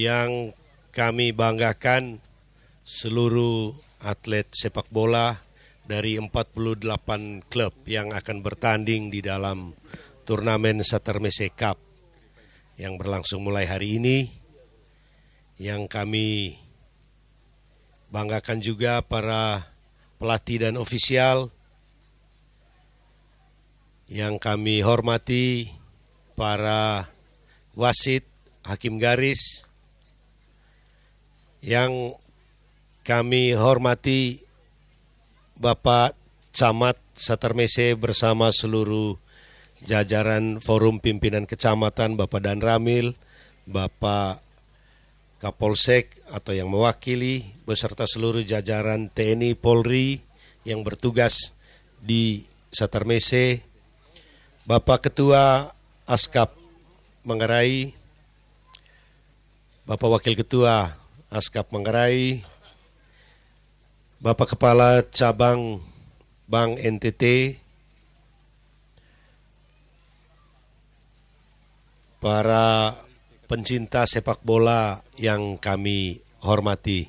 yang kami banggakan seluruh atlet sepak bola dari 48 klub yang akan bertanding di dalam turnamen Satermese Cup yang berlangsung mulai hari ini yang kami banggakan juga para pelatih dan ofisial yang kami hormati para wasit, hakim garis, yang kami hormati Bapak Camat Satermese bersama seluruh jajaran forum pimpinan kecamatan Bapak Dan Ramil, Bapak Kapolsek atau yang mewakili beserta seluruh jajaran TNI Polri yang bertugas di Satermese Bapak Ketua Askap Manggarai, Bapak Wakil Ketua Askap Manggarai, Bapak Kepala Cabang Bank NTT, para pencinta sepak bola yang kami hormati.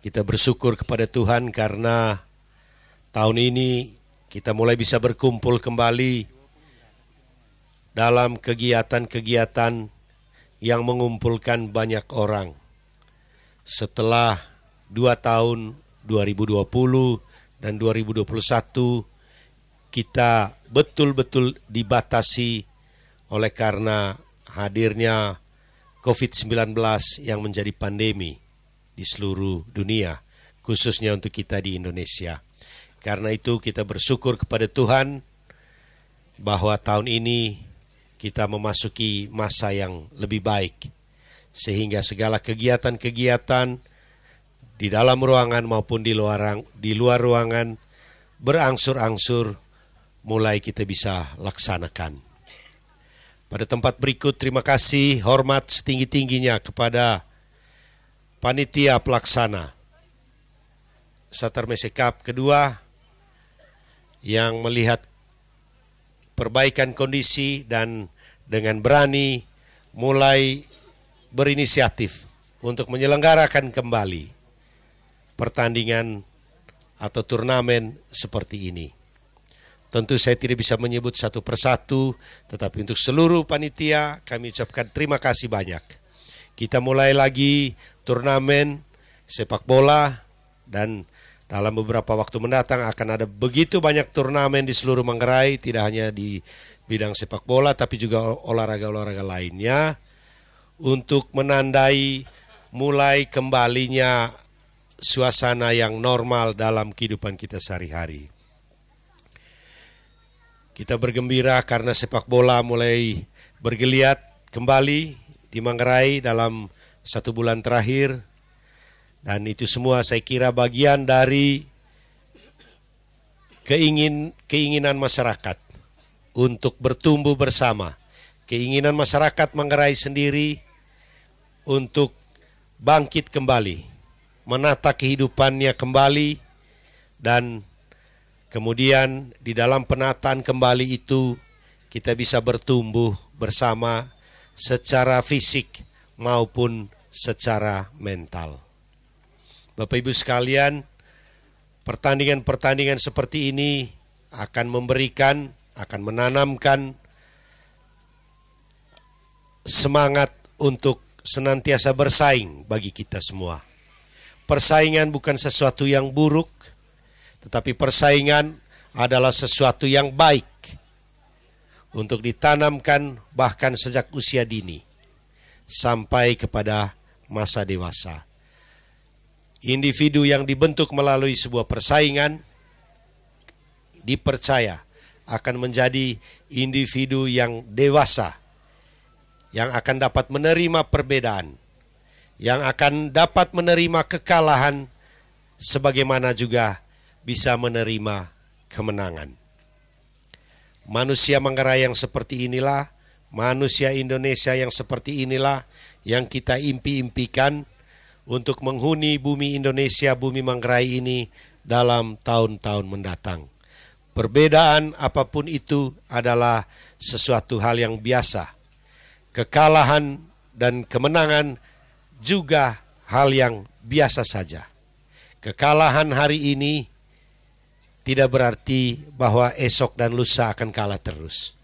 Kita bersyukur kepada Tuhan karena tahun ini kita mulai bisa berkumpul kembali dalam kegiatan-kegiatan yang mengumpulkan banyak orang setelah dua tahun 2020 dan 2021 kita betul-betul dibatasi oleh karena hadirnya COVID-19 yang menjadi pandemi di seluruh dunia, khususnya untuk kita di Indonesia. Karena itu kita bersyukur kepada Tuhan bahwa tahun ini kita memasuki masa yang lebih baik sehingga segala kegiatan-kegiatan di dalam ruangan maupun di luar di luar ruangan berangsur-angsur mulai kita bisa laksanakan. Pada tempat berikut terima kasih hormat setinggi-tingginya kepada panitia pelaksana Satar Mesekap kedua yang melihat perbaikan kondisi dan dengan berani mulai berinisiatif untuk menyelenggarakan kembali pertandingan atau turnamen seperti ini. Tentu saya tidak bisa menyebut satu persatu, tetapi untuk seluruh panitia kami ucapkan terima kasih banyak. Kita mulai lagi turnamen sepak bola dan dalam beberapa waktu mendatang akan ada begitu banyak turnamen di seluruh Manggarai, tidak hanya di bidang sepak bola tapi juga olahraga-olahraga lainnya untuk menandai mulai kembalinya suasana yang normal dalam kehidupan kita sehari-hari. Kita bergembira karena sepak bola mulai bergeliat kembali di Manggarai dalam satu bulan terakhir. Dan itu semua saya kira bagian dari keingin keinginan masyarakat untuk bertumbuh bersama. Keinginan masyarakat Manggarai sendiri untuk bangkit kembali, menata kehidupannya kembali, dan kemudian di dalam penataan kembali itu kita bisa bertumbuh bersama secara fisik maupun secara mental. Bapak Ibu sekalian, pertandingan-pertandingan seperti ini akan memberikan, akan menanamkan semangat untuk senantiasa bersaing bagi kita semua. Persaingan bukan sesuatu yang buruk, tetapi persaingan adalah sesuatu yang baik untuk ditanamkan bahkan sejak usia dini sampai kepada masa dewasa. Individu yang dibentuk melalui sebuah persaingan dipercaya akan menjadi individu yang dewasa yang akan dapat menerima perbedaan, yang akan dapat menerima kekalahan, sebagaimana juga bisa menerima kemenangan. Manusia Manggarai yang seperti inilah, manusia Indonesia yang seperti inilah yang kita impi-impikan untuk menghuni bumi Indonesia, bumi Manggarai ini dalam tahun-tahun mendatang. Perbedaan apapun itu adalah sesuatu hal yang biasa kekalahan dan kemenangan juga hal yang biasa saja. Kekalahan hari ini tidak berarti bahwa esok dan lusa akan kalah terus.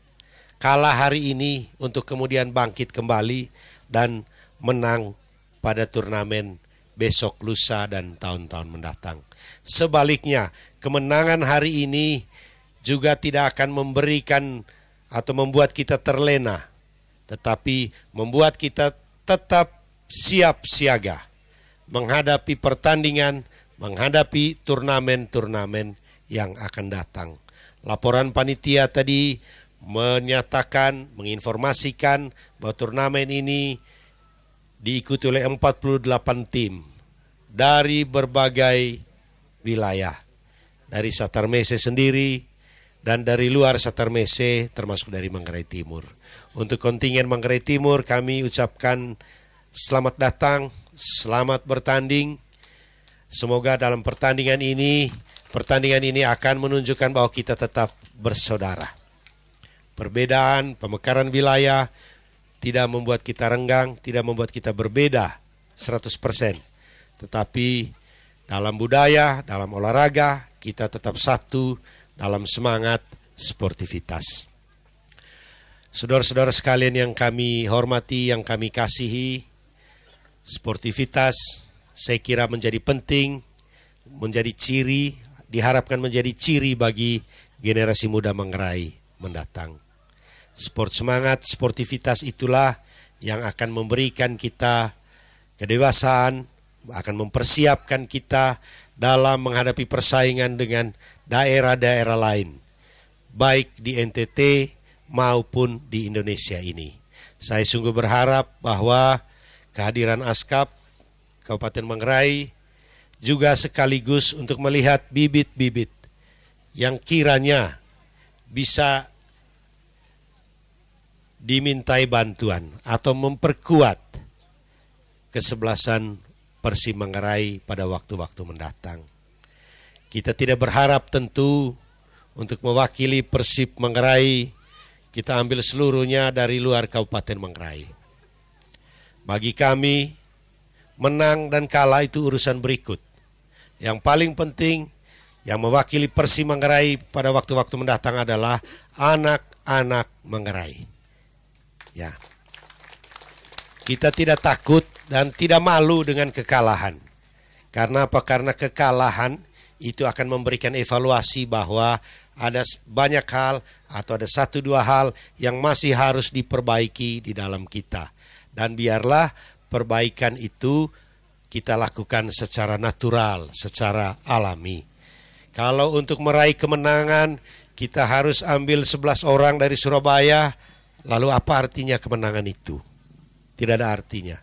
Kalah hari ini untuk kemudian bangkit kembali dan menang pada turnamen besok, lusa, dan tahun-tahun mendatang. Sebaliknya, kemenangan hari ini juga tidak akan memberikan atau membuat kita terlena tetapi membuat kita tetap siap siaga menghadapi pertandingan, menghadapi turnamen-turnamen yang akan datang. Laporan panitia tadi menyatakan, menginformasikan bahwa turnamen ini diikuti oleh 48 tim dari berbagai wilayah. Dari Satar Satarmese sendiri, dan dari luar Satarmese termasuk dari Manggarai Timur. Untuk kontingen Manggarai Timur kami ucapkan selamat datang, selamat bertanding. Semoga dalam pertandingan ini, pertandingan ini akan menunjukkan bahwa kita tetap bersaudara. Perbedaan, pemekaran wilayah tidak membuat kita renggang, tidak membuat kita berbeda 100%. Tetapi dalam budaya, dalam olahraga, kita tetap satu, dalam semangat sportivitas. Saudara-saudara sekalian yang kami hormati, yang kami kasihi, sportivitas saya kira menjadi penting, menjadi ciri, diharapkan menjadi ciri bagi generasi muda mengerai mendatang. Sport semangat, sportivitas itulah yang akan memberikan kita kedewasaan, akan mempersiapkan kita dalam menghadapi persaingan dengan daerah-daerah lain, baik di NTT maupun di Indonesia ini. Saya sungguh berharap bahwa kehadiran ASKAP Kabupaten Manggarai juga sekaligus untuk melihat bibit-bibit yang kiranya bisa dimintai bantuan atau memperkuat kesebelasan Persi Manggarai pada waktu-waktu mendatang. Kita tidak berharap tentu untuk mewakili Persib Manggarai. Kita ambil seluruhnya dari luar Kabupaten Manggarai. Bagi kami, menang dan kalah itu urusan berikut. Yang paling penting yang mewakili Persib Manggarai pada waktu-waktu mendatang adalah anak-anak Manggarai. Ya. Kita tidak takut dan tidak malu dengan kekalahan. Karena apa? Karena kekalahan itu akan memberikan evaluasi bahwa ada banyak hal atau ada satu dua hal yang masih harus diperbaiki di dalam kita dan biarlah perbaikan itu kita lakukan secara natural, secara alami. Kalau untuk meraih kemenangan kita harus ambil 11 orang dari Surabaya, lalu apa artinya kemenangan itu? Tidak ada artinya.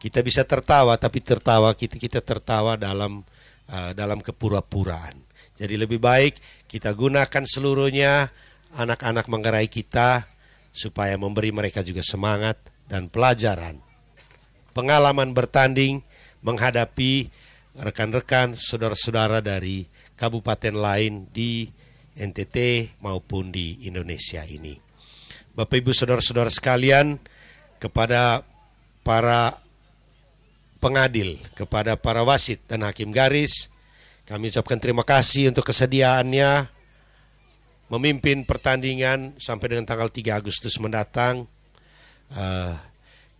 Kita bisa tertawa tapi tertawa kita kita tertawa dalam Eh, dalam kepura-puraan. Jadi lebih baik kita gunakan seluruhnya anak-anak menggerai kita supaya memberi mereka juga semangat dan pelajaran. Pengalaman bertanding menghadapi rekan-rekan saudara-saudara dari kabupaten lain di NTT maupun di Indonesia ini. Bapak Ibu saudara-saudara sekalian, kepada para pengadil, kepada para wasit dan hakim garis. Kami ucapkan terima kasih untuk kesediaannya memimpin pertandingan sampai dengan tanggal 3 Agustus mendatang. Uh,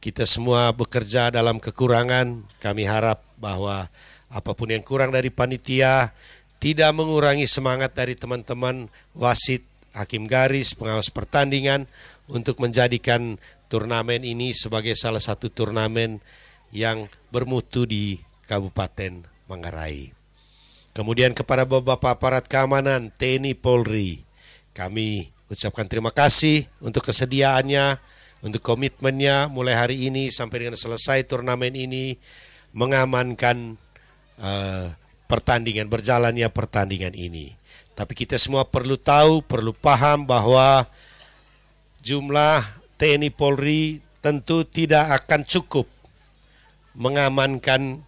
kita semua bekerja dalam kekurangan. Kami harap bahwa apapun yang kurang dari panitia tidak mengurangi semangat dari teman-teman wasit, hakim garis, pengawas pertandingan untuk menjadikan turnamen ini sebagai salah satu turnamen yang bermutu di Kabupaten Manggarai. Kemudian kepada Bapak Aparat Keamanan TNI Polri, kami ucapkan terima kasih untuk kesediaannya, untuk komitmennya mulai hari ini sampai dengan selesai turnamen ini mengamankan uh, pertandingan berjalannya pertandingan ini. Tapi kita semua perlu tahu, perlu paham bahwa jumlah TNI Polri tentu tidak akan cukup mengamankan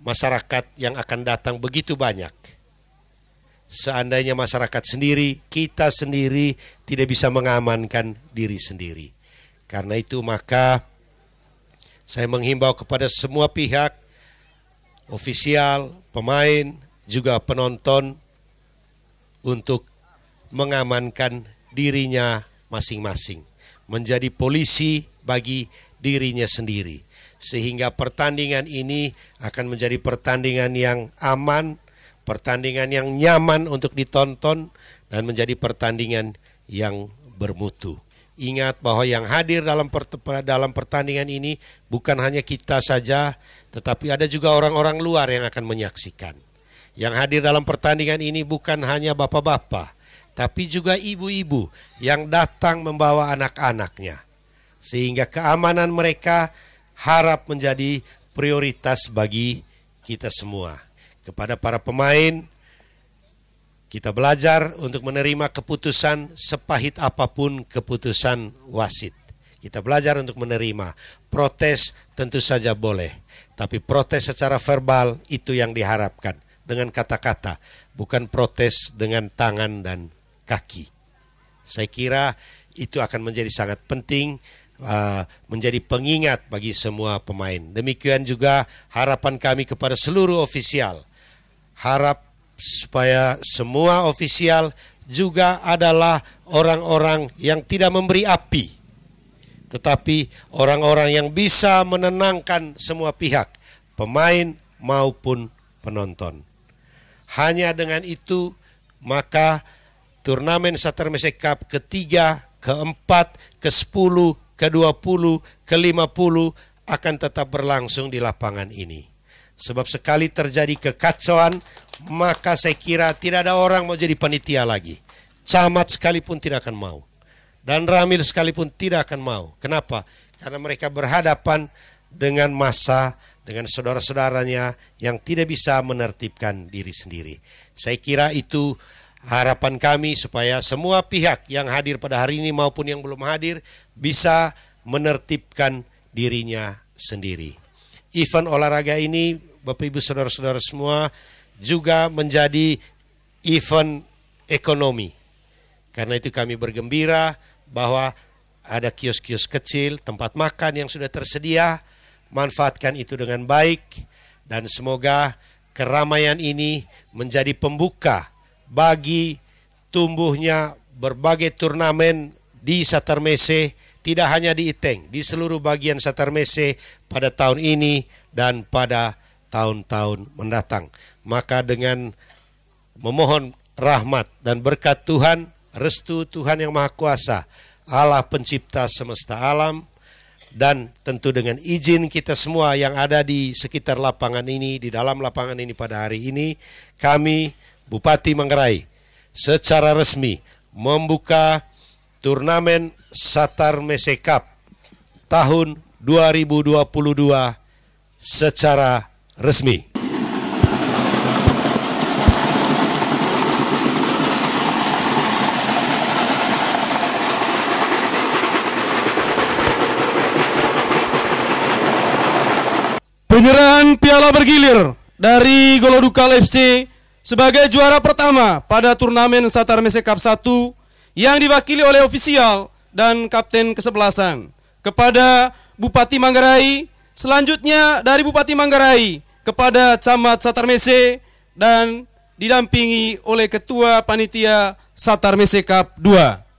masyarakat yang akan datang begitu banyak. Seandainya masyarakat sendiri, kita sendiri tidak bisa mengamankan diri sendiri. Karena itu maka saya menghimbau kepada semua pihak, ofisial, pemain, juga penonton untuk mengamankan dirinya masing-masing. Menjadi polisi bagi dirinya sendiri sehingga pertandingan ini akan menjadi pertandingan yang aman, pertandingan yang nyaman untuk ditonton dan menjadi pertandingan yang bermutu. Ingat bahwa yang hadir dalam dalam pertandingan ini bukan hanya kita saja, tetapi ada juga orang-orang luar yang akan menyaksikan. Yang hadir dalam pertandingan ini bukan hanya bapak-bapak, tapi juga ibu-ibu yang datang membawa anak-anaknya. Sehingga keamanan mereka harap menjadi prioritas bagi kita semua. Kepada para pemain, kita belajar untuk menerima keputusan sepahit apapun keputusan wasit. Kita belajar untuk menerima. Protes tentu saja boleh, tapi protes secara verbal itu yang diharapkan dengan kata-kata, bukan protes dengan tangan dan kaki. Saya kira itu akan menjadi sangat penting Uh, menjadi pengingat bagi semua pemain. Demikian juga harapan kami kepada seluruh ofisial. Harap supaya semua ofisial juga adalah orang-orang yang tidak memberi api, tetapi orang-orang yang bisa menenangkan semua pihak, pemain maupun penonton. Hanya dengan itu, maka turnamen Satar Cup ketiga, keempat, ke sepuluh ke-20, ke-50 akan tetap berlangsung di lapangan ini. Sebab sekali terjadi kekacauan, maka saya kira tidak ada orang mau jadi panitia lagi. Camat sekalipun tidak akan mau. Dan Ramil sekalipun tidak akan mau. Kenapa? Karena mereka berhadapan dengan masa dengan saudara-saudaranya yang tidak bisa menertibkan diri sendiri. Saya kira itu harapan kami supaya semua pihak yang hadir pada hari ini maupun yang belum hadir bisa menertibkan dirinya sendiri. Event olahraga ini Bapak Ibu Saudara-saudara semua juga menjadi event ekonomi. Karena itu kami bergembira bahwa ada kios-kios kecil, tempat makan yang sudah tersedia, manfaatkan itu dengan baik dan semoga keramaian ini menjadi pembuka bagi tumbuhnya berbagai turnamen di Satarmese tidak hanya di Iteng, di seluruh bagian Satarmese pada tahun ini dan pada tahun-tahun mendatang. Maka dengan memohon rahmat dan berkat Tuhan, restu Tuhan yang Maha Kuasa, Allah pencipta semesta alam, dan tentu dengan izin kita semua yang ada di sekitar lapangan ini, di dalam lapangan ini pada hari ini, kami Bupati Manggarai secara resmi membuka turnamen Satar Mesekap tahun 2022 secara resmi. Penyerahan piala bergilir dari Golodukal FC sebagai juara pertama pada turnamen Satar Mesekap 1 yang diwakili oleh ofisial dan Kapten Kesebelasan. Kepada Bupati Manggarai, selanjutnya dari Bupati Manggarai kepada Camat Satarmese dan didampingi oleh Ketua Panitia Satarmese Cup 2.